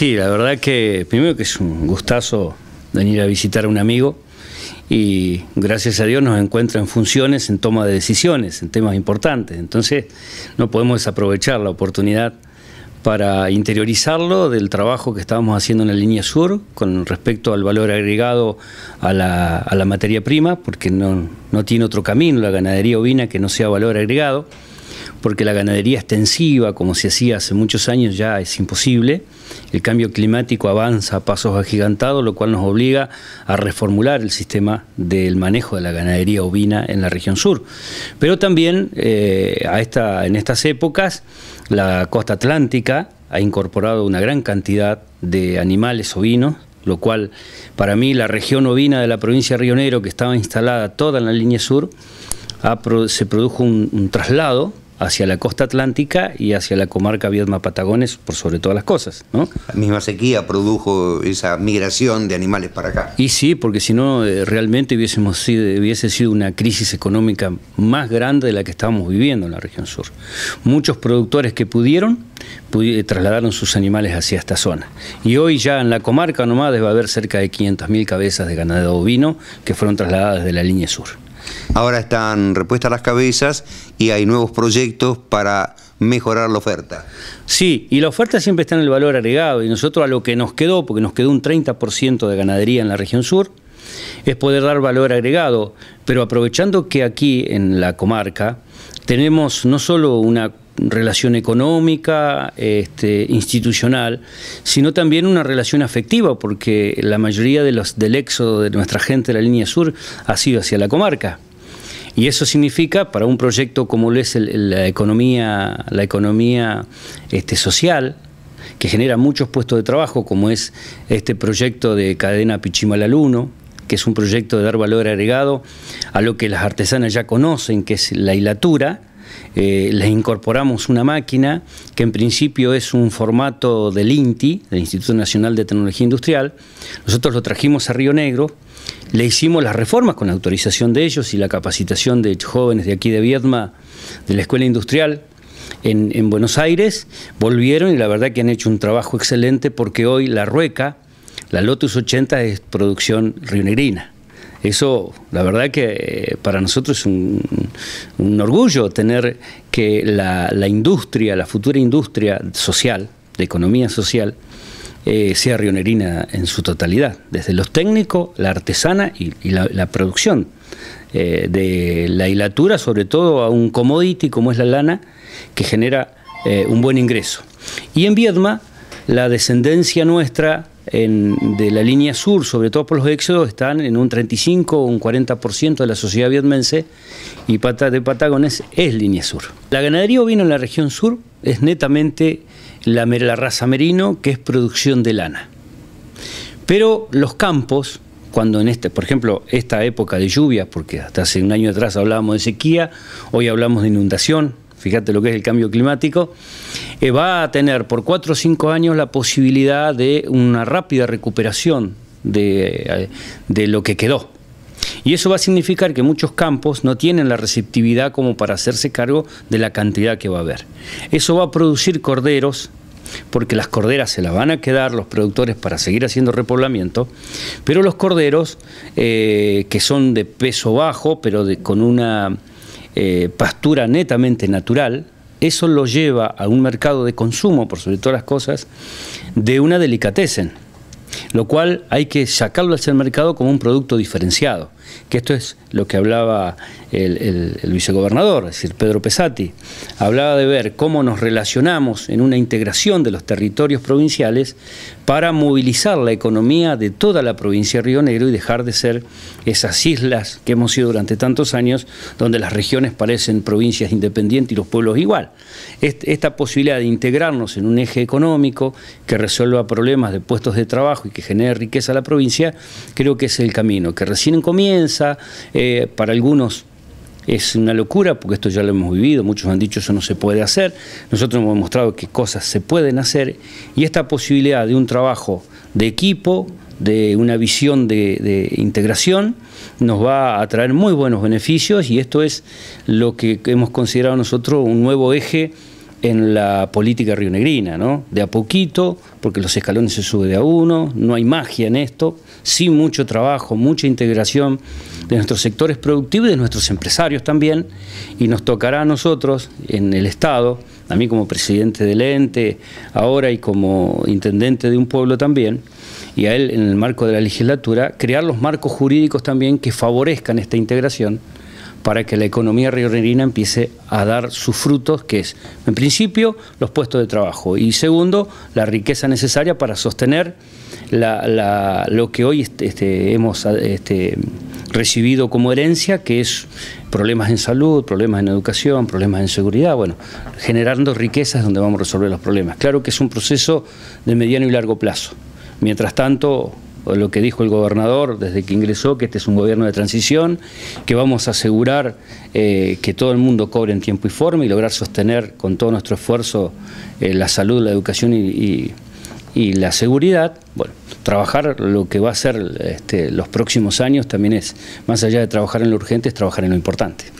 sí, la verdad que primero que es un gustazo venir a visitar a un amigo y gracias a Dios nos encuentra en funciones, en toma de decisiones, en temas importantes. Entonces no podemos desaprovechar la oportunidad para interiorizarlo del trabajo que estábamos haciendo en la línea sur con respecto al valor agregado a la, materia prima, porque no, no tiene otro camino la ganadería ovina que no sea valor agregado porque la ganadería extensiva, como se hacía hace muchos años, ya es imposible. El cambio climático avanza a pasos agigantados, lo cual nos obliga a reformular el sistema del manejo de la ganadería ovina en la región sur. Pero también eh, a esta, en estas épocas, la costa atlántica ha incorporado una gran cantidad de animales ovinos lo cual para mí la región ovina de la provincia de Río Negro, que estaba instalada toda en la línea sur, se produjo un traslado hacia la costa atlántica y hacia la comarca Viedma-Patagones, por sobre todas las cosas. La misma sequía produjo esa migración de animales para acá. Y sí, porque si no, eh, realmente hubiésemos sido, hubiese sido una crisis económica más grande de la que estábamos viviendo en la región sur. Muchos productores que pudieron, eh, trasladaron sus animales hacia esta zona. Y hoy ya en la comarca nomás debe haber cerca de 500.000 cabezas de ganado ovino que fueron trasladadas desde la línea sur. Ahora están repuestas las cabezas y hay nuevos proyectos para mejorar la oferta. Sí, y la oferta siempre está en el valor agregado y nosotros a lo que nos quedó, porque nos quedó un 30% de ganadería en la región sur, es poder dar valor agregado, pero aprovechando que aquí en la comarca tenemos no solo una relación económica, este, institucional, sino también una relación afectiva, porque la mayoría de los, del éxodo de nuestra gente de la línea sur ha sido hacia la comarca. Y eso significa, para un proyecto como lo es la economía, la economía este, social, que genera muchos puestos de trabajo, como es este proyecto de cadena Pichimalaluno, que es un proyecto de dar valor agregado a lo que las artesanas ya conocen, que es la hilatura, eh, les incorporamos una máquina que en principio es un formato del INTI, del Instituto Nacional de Tecnología Industrial. Nosotros lo trajimos a Río Negro, le hicimos las reformas con la autorización de ellos y la capacitación de jóvenes de aquí de Viedma, de la Escuela Industrial, en, en, Buenos Aires, volvieron y la verdad que han hecho un trabajo excelente porque hoy la Rueca, la Lotus 80 es producción rionegrina. Eso, la verdad que eh, para nosotros es un, orgullo tener que la, industria, la futura industria social, de economía social, eh, sea rionerina en su totalidad, desde los técnicos, la artesana y, la, producción eh, de la hilatura, sobre todo a un commodity como es la lana, que genera un buen ingreso. Y en Viedma, la descendencia nuestra de la línea sur, sobre todo por los éxodos, están en un 35 o un 40% de la sociedad vietmense y de Patagones es línea sur. La ganadería vino en la región sur es netamente la, la raza merino, que es producción de lana. Pero los campos, cuando en este, por ejemplo, esta época de lluvia, porque hasta hace un año atrás hablábamos de sequía, hoy hablamos de inundación, fíjate lo que es el cambio climático, eh, va a tener por cuatro o cinco años la posibilidad de una rápida recuperación eh, de, lo que quedó. Y eso va a significar que muchos campos no tienen la receptividad como para hacerse cargo de la cantidad que va a haber. Eso va a producir corderos, porque las corderas se las van a quedar los productores para seguir haciendo repoblamiento, pero los corderos, eh, que son de peso bajo, pero de, con una eh, pastura netamente natural, eso lo lleva a un mercado de consumo, por sobre todas las cosas, de una delicatessen, lo cual hay que sacarlo hacia el mercado como un producto diferenciado que esto es lo que hablaba el, vicegobernador, es decir, Pedro Pesati, hablaba de ver cómo nos relacionamos en una integración de los territorios provinciales para movilizar la economía de toda la provincia de Río Negro y dejar de ser esas islas que hemos sido durante tantos años, donde las regiones parecen provincias independientes y los pueblos igual. Esta posibilidad de integrarnos en un eje económico que resuelva problemas de puestos de trabajo y que genere riqueza a la provincia, creo que es el camino, que recién comienza eh, para algunos es una locura, porque esto ya lo hemos vivido, muchos han dicho eso no se puede hacer, nosotros hemos mostrado que cosas se pueden hacer y esta posibilidad de un trabajo de equipo, de una visión de, de integración, nos va a traer muy buenos beneficios y esto es lo que hemos considerado nosotros un nuevo eje en la política rionegrina, ¿no? De a poquito, porque los escalones se suben de a uno, no hay magia en esto, sí mucho trabajo, mucha integración de nuestros sectores productivos y de nuestros empresarios también, y nos tocará a nosotros, en el Estado, a mí como presidente del ente ahora y como intendente de un pueblo también, y a él en el marco de la legislatura, crear los marcos jurídicos también que favorezcan esta integración para que la economía rionegrina empiece a dar sus frutos, que es, en principio, los puestos de trabajo y segundo, la riqueza necesaria para sostener lo que hoy este, este, hemos este, recibido como herencia, que es problemas en salud, problemas en educación, problemas en seguridad, bueno, generando riquezas donde vamos a resolver los problemas. Claro que es un proceso de mediano y largo plazo. Mientras tanto, lo que dijo el gobernador desde que ingresó, que este es un gobierno de transición, que vamos a asegurar eh, que todo el mundo cobre en tiempo y forma y lograr sostener con todo nuestro esfuerzo eh, la salud, la educación y, la seguridad. Bueno, trabajar lo que va a ser este, los próximos años también es, más allá de trabajar en lo urgente, es trabajar en lo importante.